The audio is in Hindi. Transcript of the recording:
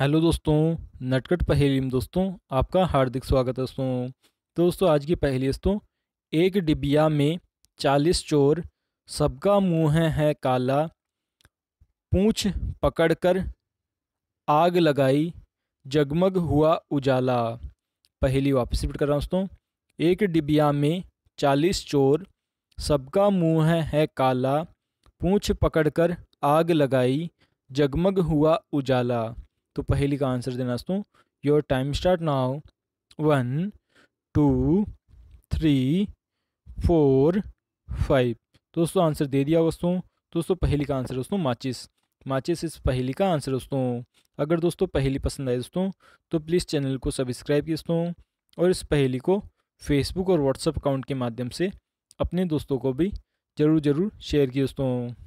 हेलो दोस्तों नटकट पहेली में दोस्तों आपका हार्दिक स्वागत है दोस्तों तो दोस्तों आज की पहेली दोस्तों एक डिबिया में चालीस चोर सबका मुंह है, है काला पूछ पकड़कर आग लगाई जगमग हुआ उजाला पहेली वापस रिपीट कर रहा हूँ दोस्तों एक डिबिया में चालीस चोर सबका मुंह है, है काला पूछ पकड़कर आग लगाई जगमग हुआ उजाला तो पहली का आंसर देना दोस्तों your time start now one two three four five दोस्तों आंसर दे दिया दोस्तों दोस्तों पहली का आंसर दोस्तों माचिस माचिस इस पहली का आंसर दोस्तों अगर दोस्तों पहली पसंद आए दोस्तों तो प्लीज़ चैनल को सब्सक्राइब किए दोस्तों और इस पहली को फेसबुक और व्हाट्सअप अकाउंट के माध्यम से अपने दोस्तों को भी ज़रूर ज़रूर शेयर की दोस्तों